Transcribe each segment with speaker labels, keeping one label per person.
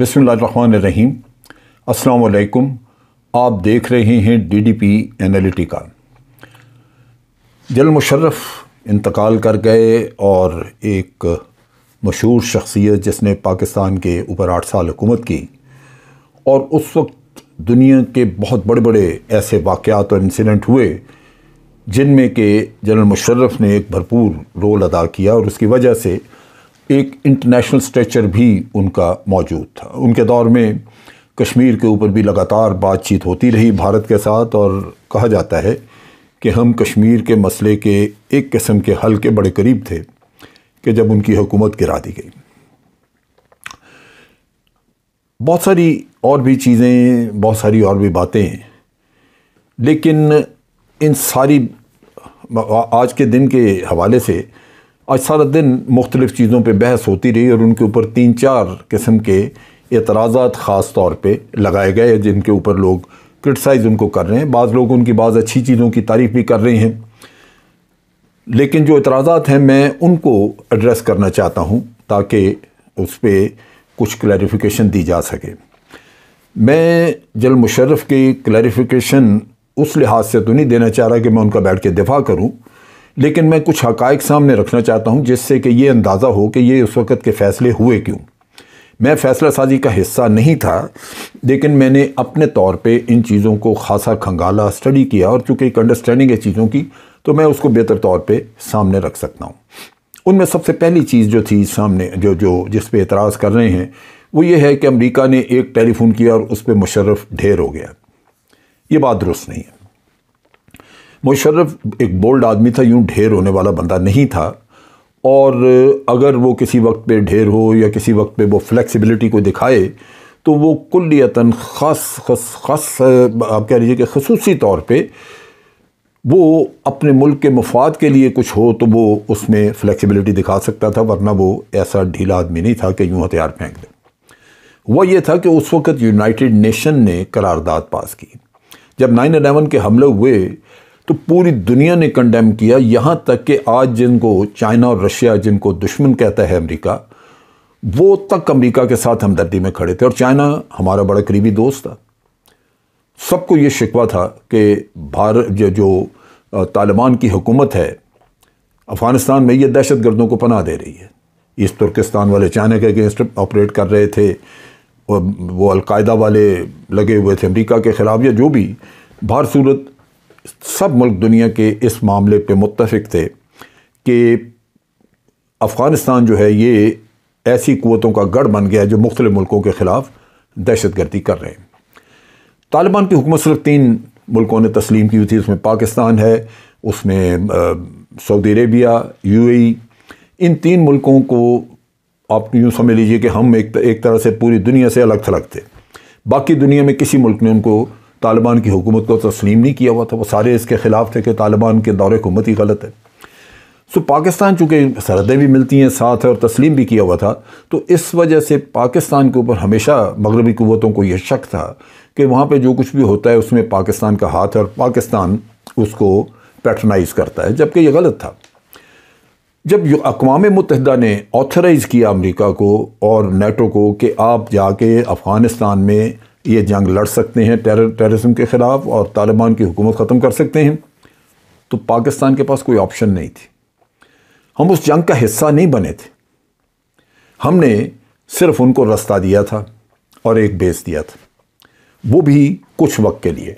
Speaker 1: बिसमीम अस्सलाम आप देख रहे हैं डी डी पी एनालिटिका जल मुशर्रफ इंतकाल कर गए और एक मशहूर शख्सियत जिसने पाकिस्तान के ऊपर आठ साल हुकूमत की और उस वक्त दुनिया के बहुत बड़े बड़े ऐसे वाक़ात और इंसिडेंट हुए जिनमें के जनरल मुशर्रफ ने एक भरपूर रोल अदा किया और उसकी वजह से एक इंटरनेशनल स्ट्रेचर भी उनका मौजूद था उनके दौर में कश्मीर के ऊपर भी लगातार बातचीत होती रही भारत के साथ और कहा जाता है कि हम कश्मीर के मसले के एक किस्म के हल के बड़े करीब थे कि जब उनकी हुकूमत गिरा दी गई बहुत सारी और भी चीज़ें बहुत सारी और भी बातें लेकिन इन सारी आज के दिन के हवाले से आज सारा दिन मुख्तलिफ़ चीज़ों पर बहस होती रही और उनके ऊपर तीन चार किस्म के एतराज़ा ख़ास तौर पर लगाए गए जिनके ऊपर लोग क्रिटिसाइज़ उनको कर रहे हैं बाज़ लोग उनकी बाज़ अच्छी चीज़ों की तारीफ़ भी कर रहे हैं लेकिन जो एतराज़ा हैं मैं उनको एड्रेस करना चाहता हूँ ताकि उस पर कुछ क्लैरिफिकेशन दी जा सके मैं जल मुशर्रफ की क्लैरिफिकेशन उस लिहाज से तो नहीं देना चाह रहा कि मैं उनका बैठ के दिफा करूँ लेकिन मैं कुछ हक़ सामने रखना चाहता हूँ जिससे कि ये अंदाज़ा हो कि ये उस वक़्त के फ़ैसले हुए क्यों मैं फ़ैसला साजी का हिस्सा नहीं था लेकिन मैंने अपने तौर पे इन चीज़ों को खासा खंगाला स्टडी किया और चूँकि एक अंडरस्टैंडिंग है चीज़ों की तो मैं उसको बेहतर तौर पे सामने रख सकता हूँ उनमें सबसे पहली चीज़ जो थी सामने जो जो जिस पे एतराज़ कर रहे हैं वो ये है कि अमरीका ने एक टेलीफ़ोन किया और उस पर मुशरफ ढेर हो गया ये बात दुरुस्त नहीं है मुशर्रफ एक बोल्ड आदमी था यूँ ढेर होने वाला बंदा नहीं था और अगर वो किसी वक्त पे ढेर हो या किसी वक्त पे वो फ्लेक्सिबिलिटी को दिखाए तो वो कुल्लियतन ख़ास खस खस आप कह लीजिए कि खसूसी तौर पे वो अपने मुल्क के मफाद के लिए कुछ हो तो वो उसमें फ्लेक्सिबिलिटी दिखा सकता था वरना वो ऐसा ढीला आदमी नहीं था कि यूँ हथियार फेंक दे वह यह था कि उस वक़्त यूनाइटेड नेशन ने करारदाद पास की जब नाइन अलेवन के हमले हुए तो पूरी दुनिया ने कंडेम किया यहाँ तक कि आज जिनको चाइना और रशिया जिनको दुश्मन कहता है अमेरिका वो तक अमेरिका के साथ हमदर्दी में खड़े थे और चाइना हमारा बड़ा करीबी दोस्त था सबको ये शिकवा था कि भारत जो, जो तालिबान की हुकूमत है अफ़गानिस्तान में ये दहशत गर्दों को पनाह दे रही है इस तुर्किस्तान वाले चाइना के अगेंस्ट ऑपरेट कर रहे थे वो अलकायदा वाले लगे हुए थे अमेरिका के ख़िलाफ़ या जो भी भारत सूरत सब मुल्क दुनिया के इस मामले पे मुतफिक थे कि अफ़गानिस्तान जो है ये ऐसी क़वतों का गढ़ बन गया है जो मुख्त मुल्कों के ख़िलाफ़ दहशत गर्दी कर रहे हैं तालिबान की हुकूमत सिर्फ तीन मुल्कों ने तस्लीम की हुई थी उसमें पाकिस्तान है उसमें सऊदी अरेबिया यूएई इन तीन मुल्कों को आप यूँ समझ लीजिए कि हम एक एक तरह से पूरी दुनिया से अलग थलग थे बाकी दुनिया में किसी मुल्क ने उनको तालिबान की हुकूमत को तो तस्लीम नहीं किया हुआ था वो सारे इसके ख़िलाफ़ थे कि तालिबान के दौरे हुकूमत ही गलत है सो पाकिस्तान चूँकि सरहदें भी मिलती हैं साथ है और तस्लीम भी किया हुआ था तो इस वजह से पाकिस्तान के ऊपर हमेशा मगरबी क़वतों को यह शक था कि वहाँ पर जो कुछ भी होता है उसमें पाकिस्तान का हाथ है और पाकिस्तान उसको पैटर्नाइज करता है जबकि यह गलत था जब अकवा मुतहदा ने ऑथराइज़ किया अमरीका को और नेटो को कि आप जाके अफ़गानिस्तान में ये जंग लड़ सकते हैं टेर टेररिज्म के ख़िलाफ़ और तालिबान की हुकूमत ख़त्म कर सकते हैं तो पाकिस्तान के पास कोई ऑप्शन नहीं थी हम उस जंग का हिस्सा नहीं बने थे हमने सिर्फ उनको रास्ता दिया था और एक बेस दिया था वो भी कुछ वक्त के लिए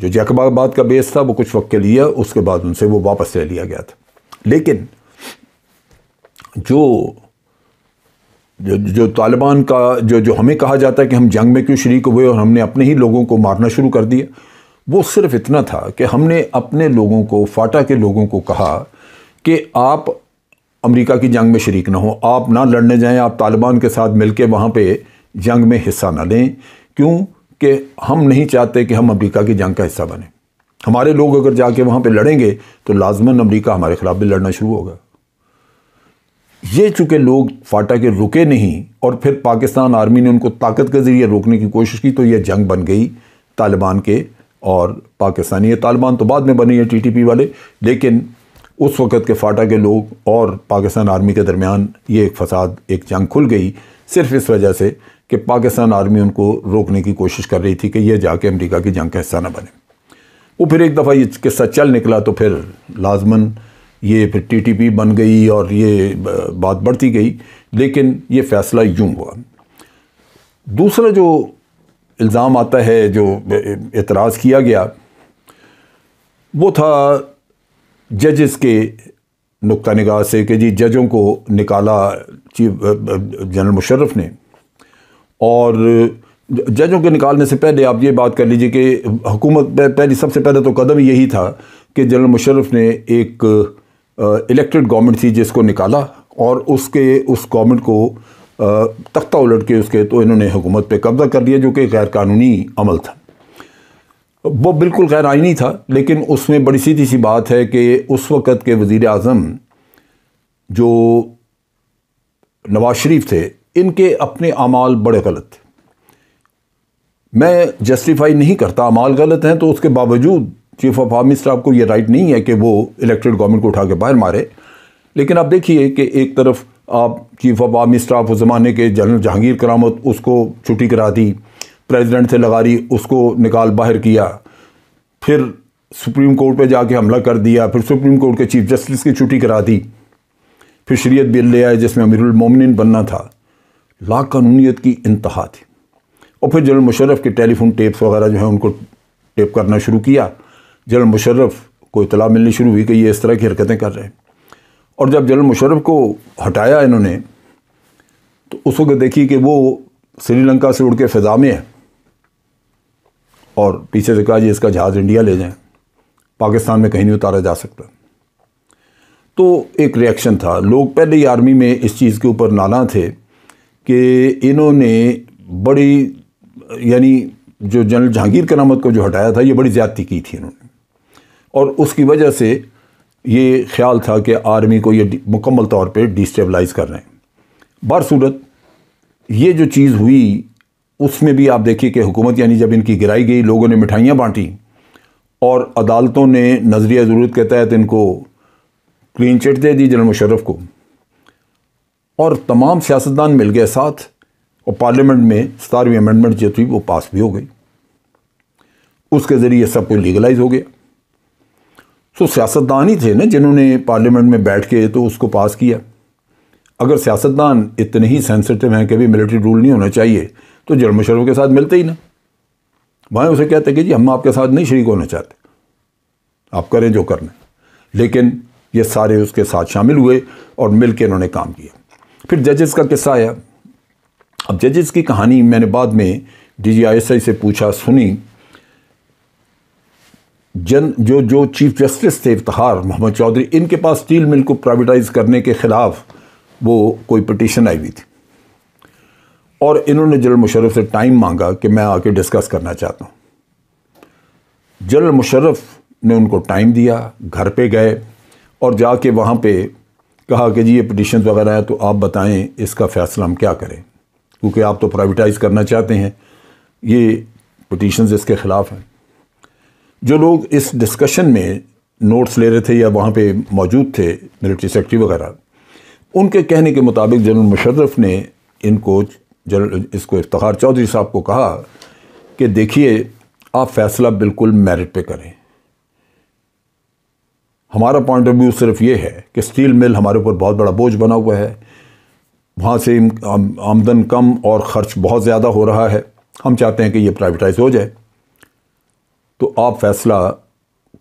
Speaker 1: जो जैकबाबाद का बेस था वो कुछ वक्त के लिए उसके बाद उनसे वो वापस ले लिया गया था लेकिन जो जो, जो तालिबान का जो जो हमें कहा जाता है कि हम जंग में क्यों शरीक हुए और हमने अपने ही लोगों को मारना शुरू कर दिया वो सिर्फ इतना था कि हमने अपने लोगों को फाटा के लोगों को कहा कि आप अमेरिका की जंग में शरीक ना हो आप ना लड़ने जाएं आप तालिबान के साथ मिलके वहाँ पे जंग में हिस्सा ना लें क्योंकि हम नहीं चाहते कि हम अमेरिका की जंग का हिस्सा बने हमारे लोग अगर जाके वहाँ पे लड़ेंगे तो लाजमन अमेरिका हमारे ख़िलाफ़ भी लड़ना शुरू होगा ये चूँकि लोग फाटा के रुके नहीं और फिर पाकिस्तान आर्मी ने उनको ताकत के ज़रिए रोकने की कोशिश की तो ये जंग बन गई तालिबान के और पाकिस्तानी तालिबान तो बाद में बने हैं पी वाले लेकिन उस वक़्त के फाटा के लोग और पाकिस्तान आर्मी के दरमियान ये एक फसाद एक जंग खुल गई सिर्फ इस वजह से कि पाकिस्तान आर्मी उनको रोकने की कोशिश कर रही थी कि यह जाके अमेरिका की जंग का हिस्सा ना बने वो फिर एक दफ़ा ये किस्सा चल निकला तो फिर लाजमन ये फिर टीटीपी बन गई और ये बात बढ़ती गई लेकिन ये फ़ैसला यूँ हुआ दूसरा जो इल्ज़ाम आता है जो एतराज़ किया गया वो था जजेस के नुक़ नगार से कि जी जजों को निकाला चीफ जनरल मुशर्रफ ने और जजों के निकालने से पहले आप ये बात कर लीजिए कि हुकूमत पहले सबसे पहले तो कदम यही था कि जनरल मुशर्रफ ने एक इलेक्टेड गवर्नमेंट थी जिसको निकाला और उसके उस गवर्नमेंट को तख्ता उलट के उसके तो इन्होंने हुकूमत पे कब्ज़ा कर लिया जो कि गैर कानूनी अमल था वो बिल्कुल गैर आइनी था लेकिन उसमें बड़ी सीधी सी बात है कि उस वक़्त के वज़ी अजम जो नवाज शरीफ थे इनके अपने अमाल बड़े गलत थे मैं जस्टिफाई नहीं करता अमाल गलत हैं तो उसके बावजूद चीफ ऑफ आर्मी स्टाफ को ये राइट नहीं है कि वो इलेक्टेड गवर्नमेंट को उठा के बाहर मारे लेकिन आप देखिए कि एक तरफ आप चीफ ऑफ आर्मी स्टाफ उस ज़माने के जनरल जहांगीर करामत उसको छुट्टी करा दी प्रेसिडेंट से लगा दी उसको निकाल बाहर किया फिर सुप्रीम कोर्ट पे जाके हमला कर दिया फिर सुप्रीम कोर्ट के चीफ जस्टिस की छुट्टी करा दी फिर शरीयत बिल ले आए जिसमें अमीरुल मोमिन बनना था ला कानूनीत की इंतहा थी और फिर जनरल मुशरफ के टेलीफोन टेप्स वगैरह जो हैं उनको टेप करना शुरू किया जनरल मुशर्रफ को इतला मिलनी शुरू हुई कि ये इस तरह की हरकतें कर रहे हैं और जब जनरल मुशर्रफ को हटाया इन्होंने तो उस वक्त देखी कि वो श्रीलंका से उड़ के फ़िज़ा में है और पीछे से कहा जी इसका जहाज़ इंडिया ले जाएं पाकिस्तान में कहीं नहीं उतारा जा सकता तो एक रिएक्शन था लोग पहले ही आर्मी में इस चीज़ के ऊपर नाना थे कि इन्होंने बड़ी यानी जो जनरल जहांगीर करामत को जो हटाया था ये बड़ी ज़्यादती की थी इन्होंने और उसकी वजह से ये ख्याल था कि आर्मी को ये मुकम्मल तौर पे डिस्टेबलाइज कर रहे हैं बरसूरत ये जो चीज़ हुई उसमें भी आप देखिए कि हुकूमत यानी जब इनकी गिराई गई लोगों ने मिठाइयाँ बाँटी और अदालतों ने नजरिया ज़रूरत के तहत इनको क्लीन चिट दे दी जनरल मुशर्रफ को और तमाम सियासतदान मिल गए साथ और पार्लियामेंट में सतारवीं अमेंडमेंट जो थी वो पास भी हो गई उसके ज़रिए सब कुछ लीगलाइज हो गया सो तो सियासतदान ही थे ना जिन्होंने पार्लियामेंट में बैठ के तो उसको पास किया अगर सियासतदान इतने ही सेंसिटिव हैं कि भी मिलिट्री रूल नहीं होना चाहिए तो जर्मन मुशरफ के साथ मिलते ही ना भाई उसे कहते कि जी हम आपके साथ नहीं शरीक होना चाहते आप करें जो करना लेकिन ये सारे उसके साथ शामिल हुए और मिल के इन्होंने काम किया फिर जजेस का किस्सा आया अब जजेस की कहानी मैंने बाद में D G I S I से पूछा सुनी जन जो जो चीफ जस्टिस थे इफ्तार मोहम्मद चौधरी इनके पास स्टील मिल को प्राइवेटाइज करने के ख़िलाफ़ वो कोई पटिशन आई हुई थी और इन्होंने जनरल मुशर्रफ से टाइम मांगा कि मैं आके डिस्कस करना चाहता हूँ जनरल मुशर्रफ ने उनको टाइम दिया घर पे गए और जाके वहाँ पे कहा कि जी ये पटिशन वगैरह है तो आप बताएं इसका फ़ैसला हम क्या करें क्योंकि आप तो प्राइवेटाइज़ करना चाहते हैं ये पटिशन इसके ख़िलाफ़ हैं जो लोग इस डिस्कशन में नोट्स ले रहे थे या वहाँ पे मौजूद थे मिलिट्री सेक्रेटरी वगैरह उनके कहने के मुताबिक जनरल मुशर्रफ ने इनको जनरल इसको इफ्तार चौधरी साहब को कहा कि देखिए आप फैसला बिल्कुल मेरिट पे करें हमारा पॉइंट ऑफ व्यू सिर्फ ये है कि स्टील मिल हमारे ऊपर बहुत बड़ा बोझ बना हुआ है वहाँ से आमदन कम और ख़र्च बहुत ज़्यादा हो रहा है हम चाहते हैं कि ये प्राइवेटाइज हो जाए तो आप फैसला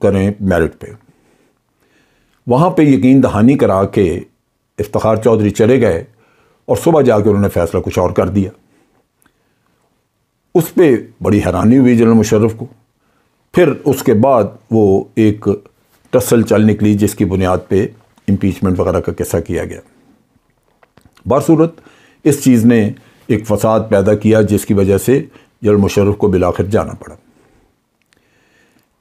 Speaker 1: करें मेरिट पे वहाँ पे यकीन दहानी करा के इफ्तार चौधरी चले गए और सुबह जाके उन्होंने फ़ैसला कुछ और कर दिया उस पर बड़ी हैरानी हुई जनरल मुशर्रफ को फिर उसके बाद वो एक टसल चल निकली जिसकी बुनियाद पे इम्पीचमेंट वगैरह का किस्सा किया गया बरसूरत इस चीज़ ने एक फसाद पैदा किया जिसकी वजह से जनरल मुशर्रफ को बिलाखिर जाना पड़ा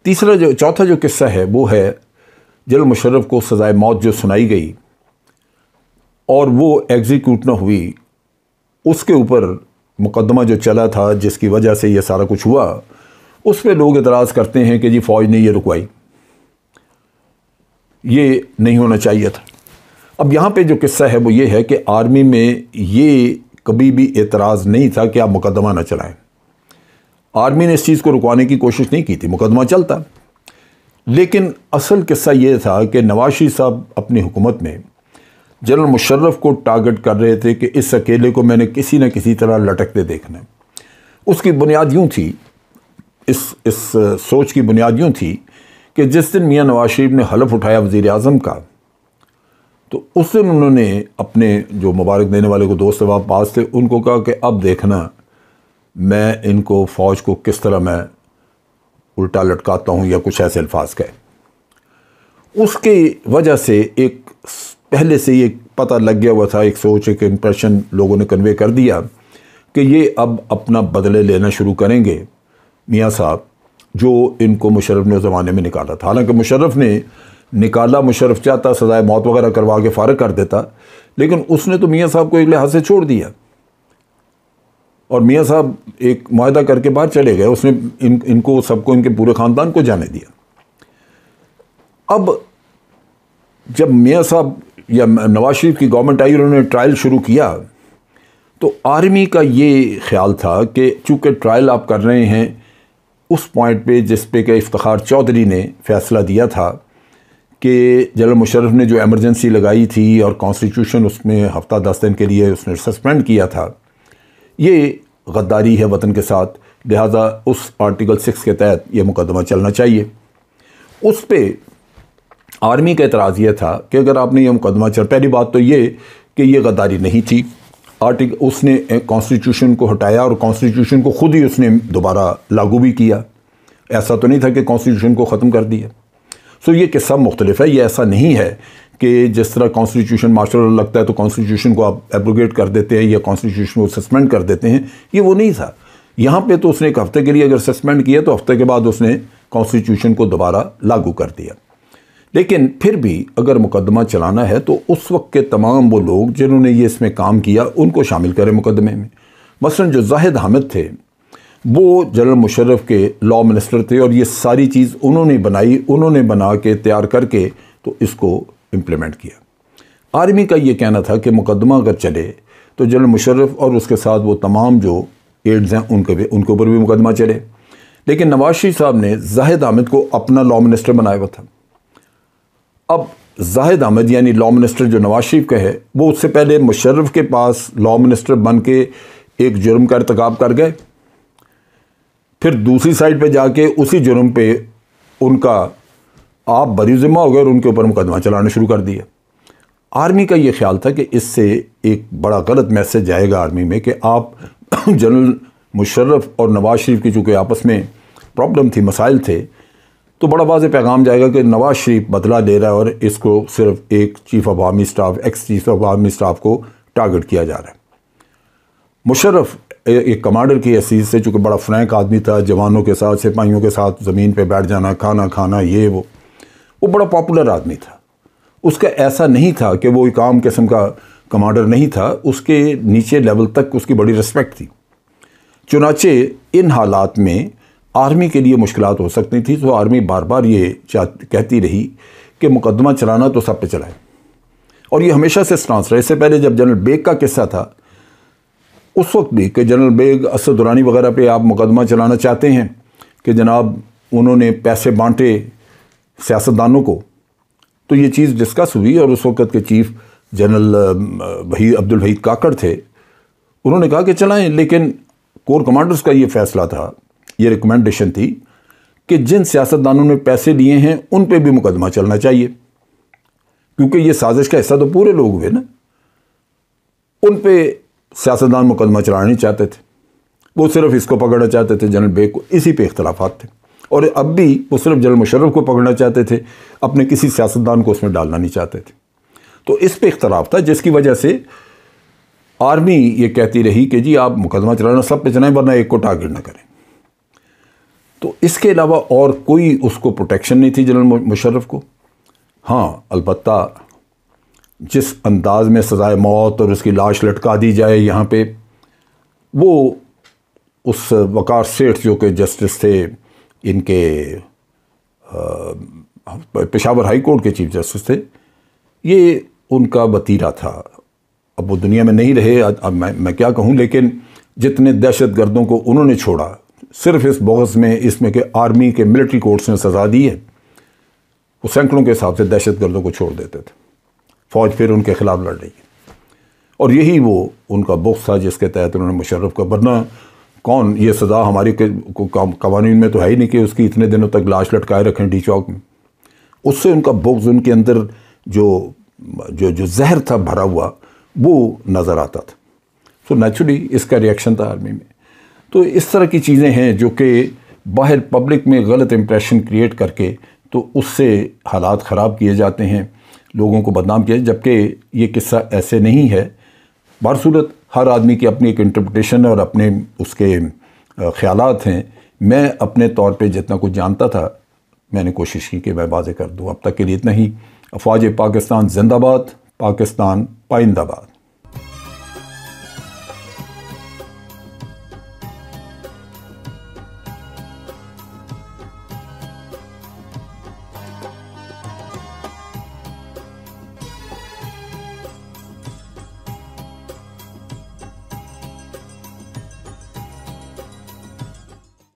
Speaker 1: तीसरा जो चौथा जो किस्सा है वो है जल मुशर्रफ को सज़ाए मौत जो सुनाई गई और वो एग्जीक्यूट ना हुई उसके ऊपर मुकदमा जो चला था जिसकी वजह से ये सारा कुछ हुआ उस पर लोग इतराज़ करते हैं कि जी फ़ौज ने ये रुकवाई ये नहीं होना चाहिए था अब यहाँ पे जो किस्सा है वो ये है कि आर्मी में ये कभी भी एतराज़ नहीं था कि आप मुकदमा ना चलाएं आर्मी ने इस चीज़ को रुकवाने की कोशिश नहीं की थी मुकदमा चलता लेकिन असल किस्सा ये था कि नवाज शरीफ साहब अपनी हुकूमत में जनरल मुशर्रफ को टारगेट कर रहे थे कि इस अकेले को मैंने किसी न किसी तरह लटकते देखना उसकी बुनियाद यूँ थी इस इस सोच की बुनियाद यूँ थी कि जिस दिन मियाँ नवाज शरीफ ने हलफ उठाया वज़ी अजम का तो उस दिन उन्होंने अपने जो मुबारक देने वाले को दोस्त वहाँ पास थे उनको कहा कि अब देखना मैं इनको फ़ौज को किस तरह मैं उल्टा लटकाता हूँ या कुछ ऐसे अल्फाज कहे उसके वजह से एक पहले से ये पता लग गया हुआ था एक सोच एक इम्प्रेशन लोगों ने कन्वे कर दिया कि ये अब अपना बदले लेना शुरू करेंगे मियाँ साहब जो इनको मुशरफ ने ज़माने में निकाला था हालांकि मुशरफ ने निकाला मुशरफ चाहता सजाए मौत वगैरह करवा के फारग कर देता लेकिन उसने तो मियाँ साहब को एक लिहाज से छोड़ दिया और मियाँ साहब एक माहदा करके बाहर चले गए उसने इन इनको सबको इनके पूरे ख़ानदान को जाने दिया अब जब मियाँ साहब या नवाज शरीफ की गवर्नमेंट आई उन्होंने ट्रायल शुरू किया तो आर्मी का ये ख्याल था कि चूँकि ट्रायल आप कर रहे हैं उस पॉइंट पे जिस पे कि इफ्तार चौधरी ने फ़ैसला दिया था कि जनरल मुशर्रफ ने जो एमरजेंसी लगाई थी और कॉन्स्टिट्यूशन उसमें हफ्ता दस दिन के लिए उसने सस्पेंड किया था ये गद्दारी है वतन के साथ लिहाजा उस आर्टिकल सिक्स के तहत ये मुकदमा चलना चाहिए उस पर आर्मी का एतराज़ यह था कि अगर आपने ये मुकदमा चल पहली बात तो ये कि ये गद्दारी नहीं थी आर्टिकल उसने कॉन्स्टिट्यूशन को हटाया और कॉन्स्टिट्यूशन को ख़ुद ही उसने दोबारा लागू भी किया ऐसा तो नहीं था कि कॉन्स्टिट्यूशन को ख़त्म कर दिया सो ये किस्सा मुख्तलिफ है ये ऐसा नहीं है कि जिस तरह कॉन्स्टिट्यूशन मार्शल लॉ लगता है तो कॉन्स्टिट्यूशन को आप एब्रोगेट कर देते हैं या कॉन्स्टिट्यूशन को सस्पेंड कर देते हैं ये वो नहीं था यहाँ पे तो उसने एक हफ्ते के लिए अगर सस्पेंड किया तो हफ्ते के बाद उसने कॉन्स्टिट्यूशन को दोबारा लागू कर दिया लेकिन फिर भी अगर मुकदमा चलाना है तो उस वक्त के तमाम वो लोग जिन्होंने ये इसमें काम किया उनको शामिल करें मुकदमे में मसलन जो जाहिद हामिद थे वो जनरल मुशर्रफ के लॉ मिनिस्टर थे और ये सारी चीज़ उन्होंने बनाई उन्होंने बना के तैयार करके तो इसको इम्प्लीमेंट किया आर्मी का ये कहना था कि मुकदमा अगर चले तो जनरल मुशर्रफ और उसके साथ वो तमाम जो एड्स हैं उनके भी उनके ऊपर भी मुकदमा चले लेकिन नवाज शरीफ साहब ने जाहिद आमिद को अपना लॉ मिनिस्टर बनाया हुआ था अब जाहिद आमिद यानी लॉ मिनिस्टर जो नवाज शरीफ का है वो उससे पहले मुशर्रफ के पास लॉ मिनिस्टर बन के एक जुर्म का इरतकब कर गए फिर दूसरी साइड पे जाके उसी जुर्म पे उनका आप बरी ज़िम्मा हो गए और उनके ऊपर मुकदमा चलाना शुरू कर दिया आर्मी का ये ख्याल था कि इससे एक बड़ा गलत मैसेज जाएगा आर्मी में कि आप जनरल मुशर्रफ और नवाज शरीफ की चूँकि आपस में प्रॉब्लम थी मसाइल थे तो बड़ा वाज पैगाम जाएगा कि नवाज शरीफ बदला दे रहा है और इसको सिर्फ एक chief of army staff ex chief of army staff को टारगेट किया जा रहा है मुशर्रफ एक कमांडर की हैसियत से चूँकि बड़ा फ्रैंक आदमी था जवानों के साथ सिपाहियों के साथ ज़मीन पर बैठ जाना खाना खाना ये वो वो बड़ा पॉपुलर आदमी था उसका ऐसा नहीं था कि वो एक आम किस्म का कमांडर नहीं था उसके नीचे लेवल तक उसकी बड़ी रिस्पेक्ट थी चुनाचे इन हालात में आर्मी के लिए मुश्किल हो सकती थी तो आर्मी बार बार ये कहती रही कि मुकदमा चलाना तो सब पे चलाए और ये हमेशा से स्टांस रहा इससे पहले जब जनरल बेग का किस्सा था उस वक्त भी कि जनरल बेग असदुरानी वगैरह पे आप मुकदमा चलाना चाहते हैं कि जनाब उन्होंने पैसे बांटे सियासतदानों को तो ये चीज़ डिस्कस हुई और उस वक़्त के चीफ जनरल वही अब्दुल वहीद काकड़ थे उन्होंने कहा कि चलाएं लेकिन कोर कमांडर्स का ये फैसला था ये रिकमेंडेशन थी कि जिन सियासतदानों ने पैसे लिए हैं उन पे भी मुकदमा चलना चाहिए क्योंकि ये साजिश का हिस्सा तो पूरे लोग हुए ना उन पे सियासतदान मुकदमा चलाना नहीं चाहते थे वो सिर्फ इसको पकड़ना चाहते थे जनरल बेग को इसी पे इख्तलाफात थे और अब भी वो सिर्फ जनरल मुशर्रफ को पकड़ना चाहते थे अपने किसी सियासतदान को उसमें डालना नहीं चाहते थे तो इस पर इख्तलाफ था जिसकी वजह से आर्मी ये कहती रही कि जी आप मुकदमा चलाना सब पे चलाएं वरना एक को टारगेट ना करें तो इसके अलावा और कोई उसको प्रोटेक्शन नहीं थी जनरल मुशर्रफ को हाँ अलबत् जिस अंदाज में सज़ाए मौत और उसकी लाश लटका दी जाए यहाँ पे वो उस वकार सेठ जो कि जस्टिस थे इनके पेशावर हाई कोर्ट के चीफ जस्टिस थे ये उनका वतीरा था अब वो दुनिया में नहीं रहे अब मैं मैं क्या कहूँ लेकिन जितने दहशत गर्दों को उन्होंने छोड़ा सिर्फ इस बहस में इसमें कि आर्मी के मिलिट्री कोर्ट्स ने सज़ा दी है वो सैकड़ों के हिसाब से दहशत गर्दों को छोड़ देते थे फ़ौज फिर उनके ख़िलाफ़ लड़ रही है और यही वो उनका बुक्स था जिसके तहत उन्होंने मुशर्रफ का वरना कौन ये सज़ा के कवानीन में तो है ही नहीं कि उसकी इतने दिनों तक लाश लटकाए रखें डी चौक में उससे उनका बुग्ज उनके अंदर जो जो जो जहर था भरा हुआ वो नज़र आता था तो नेचुरली इसका रिएक्शन था आर्मी में तो इस तरह की चीज़ें हैं जो कि बाहर पब्लिक में गलत इम्प्रेशन क्रिएट करके तो उससे हालात ख़राब किए जाते हैं लोगों को बदनाम किया जबकि ये किस्सा ऐसे नहीं है सूरत हर आदमी की अपनी एक इंटरप्रटेशन और अपने उसके ख्याल हैं मैं अपने तौर पर जितना कुछ जानता था मैंने कोशिश की कि मैं वाजे कर दूँ अब तक के लिए इतना ही अफवाज पाकिस्तान जिंदाबाद पाकिस्तान पाइंदाबाद